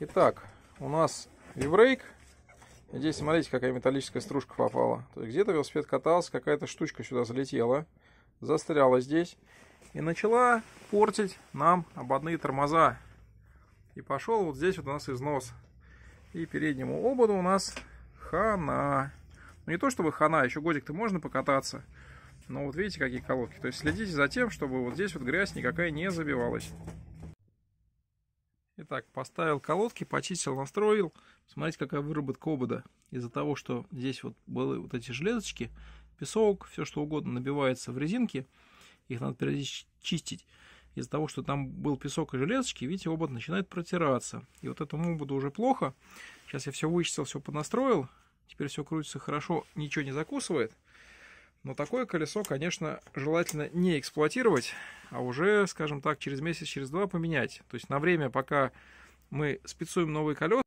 Итак, у нас вибрейк. Здесь, смотрите, какая металлическая стружка попала. То есть где-то велосипед катался, какая-то штучка сюда залетела, застряла здесь и начала портить нам ободные тормоза. И пошел вот здесь вот у нас износ. И переднему ободу у нас хана. Ну не то чтобы хана, еще годик-то можно покататься. Но вот видите, какие колодки. То есть следите за тем, чтобы вот здесь вот грязь никакая не забивалась. Итак, поставил колодки, почистил, настроил. Смотрите, какая выработка обода. Из-за того, что здесь вот были вот эти железочки, песок, все что угодно набивается в резинки. Их надо периодически чистить. Из-за того, что там был песок и железочки, видите, обод начинает протираться. И вот этому ободу уже плохо. Сейчас я все вычистил, все понастроил. Теперь все крутится хорошо, ничего не закусывает. Но такое колесо, конечно, желательно не эксплуатировать, а уже, скажем так, через месяц, через два поменять. То есть на время, пока мы спецуем новые колеса,